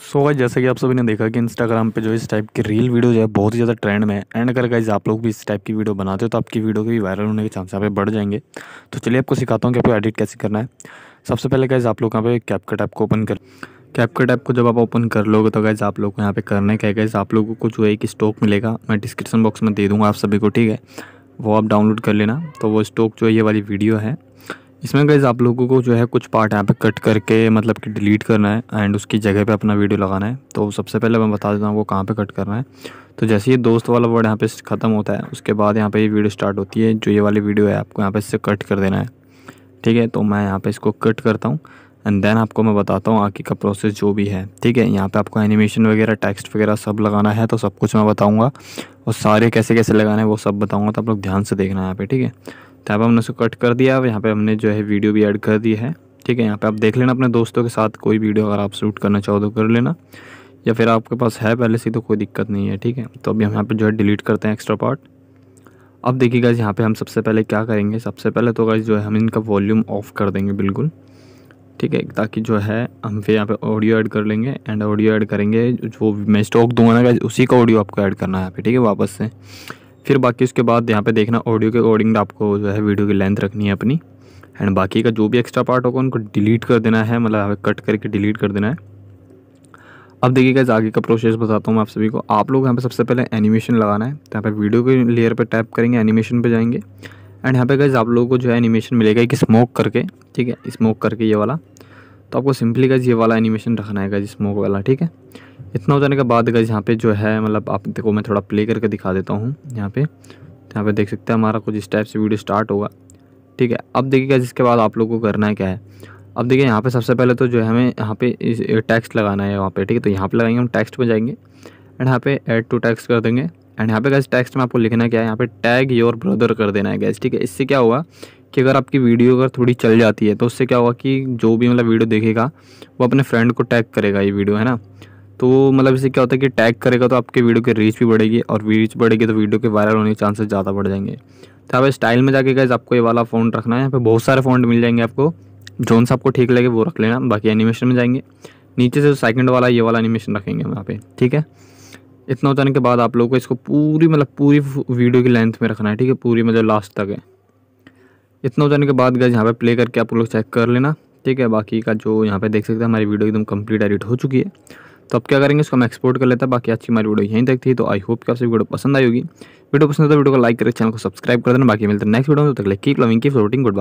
सो so, जैसा कि आप सभी ने देखा कि इंस्टाग्राम पे जो इस टाइप की रील वीडियो जो है बहुत ही ज़्यादा ट्रेंड में है एंड अगर गाइज आप लोग भी इस टाइप की वीडियो बनाते हो तो आपकी वीडियो के भी वायरल होने के चांस यहाँ पे बढ़ जाएंगे तो चलिए आपको सिखाता हूँ कि आपको एडिट कैसे करना है सबसे पहले गाइज आप लोग यहाँ पे कैपकट ऐप को ओपन कर कैपकट ऐप को जब आप ओपन कर लोगे तो गाइज आप लोग को यहाँ पे करने का है गाइज आप लोगों को जो है एक स्टॉक मिलेगा मैं डिस्क्रिप्शन बॉक्स में दे दूँगा आप सभी को ठीक है वो आप डाउनलोड कर लेना तो वो स्टॉक जो है ये वाली वीडियो है इसमें गैस आप लोगों को जो है कुछ पार्ट यहाँ पे कट करके मतलब कि डिलीट करना है एंड उसकी जगह पे अपना वीडियो लगाना है तो सबसे पहले मैं बता देता हूँ वो कहाँ पे कट करना है तो जैसे ये दोस्त वाला वर्ड यहाँ पे ख़त्म होता है उसके बाद यहाँ पे ये वीडियो स्टार्ट होती है जो ये वाली वीडियो है आपको यहाँ पर इससे कट कर देना है ठीक है तो मैं यहाँ पर इसको कट करता हूँ एंड देन आपको मैं बताता हूँ आगे का प्रोसेस जो भी है ठीक है यहाँ पर आपको एनिमेशन वगैरह टेक्स्ट वगैरह सब लगाना है तो सब कुछ मैं बताऊँगा और सारे कैसे कैसे लगाने हैं वो सब बताऊँगा तो आप लोग ध्यान से देखना यहाँ पे ठीक है तो यहाँ पर हमने उसको कट कर दिया यहाँ पे हमने जो है वीडियो भी ऐड कर दी है ठीक है यहाँ पे आप देख लेना अपने दोस्तों के साथ कोई वीडियो अगर आप शूट करना चाहो तो कर लेना या फिर आपके पास है पहले से तो कोई दिक्कत नहीं है ठीक है तो अभी हम यहाँ पर जो है डिलीट करते हैं एक्स्ट्रा पार्ट अब देखिएगा यहाँ पे हम सबसे पहले क्या करेंगे सबसे पहले तो अगर जो है हम इनका वॉल्यूम ऑफ़ कर देंगे बिल्कुल ठीक है ताकि जो है हम फिर यहाँ पे ऑडियो ऐड कर लेंगे एंड ऑडियो ऐड करेंगे जो मैं स्टॉक दूंगा ना उसी का ऑडियो आपको ऐड करना है यहाँ पे ठीक है वापस से फिर बाकी उसके बाद यहाँ पे देखना ऑडियो के अकॉर्डिंग आपको जो है वीडियो की लेंथ रखनी है अपनी एंड बाकी का जो भी एक्स्ट्रा पार्ट होगा उनको डिलीट कर देना है मतलब यहाँ कट करके डिलीट कर देना है अब देखिएगा आगे का प्रोसेस बताता हूँ मैं आप सभी को आप लोग यहाँ पे सबसे पहले एनिमेशन लगाना है तो यहाँ पे वीडियो के लेयर पे टैप करेंगे एनिमेशन पे जाएंगे एंड यहाँ पे गए आप लोगों को जो है एनिमेशन मिलेगा एक स्मोक करके ठीक है स्मोक करके ये वाला तो आपको सिंपली गज ये वाला एनिमेशन रखना है गज स्मोक वाला ठीक है इतना हो जाने के बाद गज यहाँ पे जो है मतलब आप देखो मैं थोड़ा प्ले करके दिखा देता हूँ यहाँ पे तो यहाँ पे देख सकते हैं हमारा कुछ इस टाइप से वीडियो स्टार्ट होगा ठीक है अब देखिएगा जिसके बाद आप लोग को करना है क्या है अब देखिए यहाँ पे सबसे पहले तो जो है हमें यहाँ पे टैक्स लगाना है वहाँ पे ठीक है तो यहाँ पे लगाएंगे हम टैक्स्ट में जाएंगे एंड यहाँ पे ऐड टू टैक्स कर देंगे एंड यहाँ पे गैस टेक्स्ट में आपको लिखना क्या है यहाँ पे टैग योर ब्रदर कर देना है गैस ठीक है इससे क्या हुआ कि अगर आपकी वीडियो अगर थोड़ी चल जाती है तो उससे क्या होगा कि जो भी मतलब वीडियो देखेगा वो अपने फ्रेंड को टैग करेगा ये वीडियो है ना तो मतलब इससे क्या होता है कि टैग करेगा तो आपके वीडियो की रीच भी बढ़ेगी और रीच बढ़ेगी तो वीडियो के वायरल होने के चांसेस ज़्यादा बढ़ जाएंगे तो आप स्टाइल में जाके गए आपको ये वाला फ़ोन रखना है यहाँ पे बहुत सारे फोन मिल जाएंगे आपको जोन सा आपको ठीक लगे वो रख लेना बाकी एनिमेशन में जाएंगे नीचे से सेकंड वाला ये वाला एनिमेशन रखेंगे वहाँ पर पे ठीक है इतना उतारने के बाद आप लोगों को इसको पूरी मतलब पूरी वीडियो की लेंथ में रखना है ठीक है पूरी मतलब लास्ट तक है इतना हो जाने के बाद गैस यहाँ पे प्ले करके आप लोग चेक कर लेना ठीक है बाकी का जो यहाँ पे देख सकते हैं हमारी वीडियो एकदम कंप्लीट एडिट हो चुकी है तो अब क्या करेंगे इसको हम एक्सपोर्ट कर लेते हैं बाकी अच्छी हमारी वीडियो यहीं तक थी तो आई होप कि आपसे वीडियो पसंद आई होगी वीडियो पसंद आए तो वीडियो को लाइक करें चैनल को सब्सक्राइब कर देना बाकी मिलते हैं नेक्स्ट वीडियो में तक keep loving keep good bye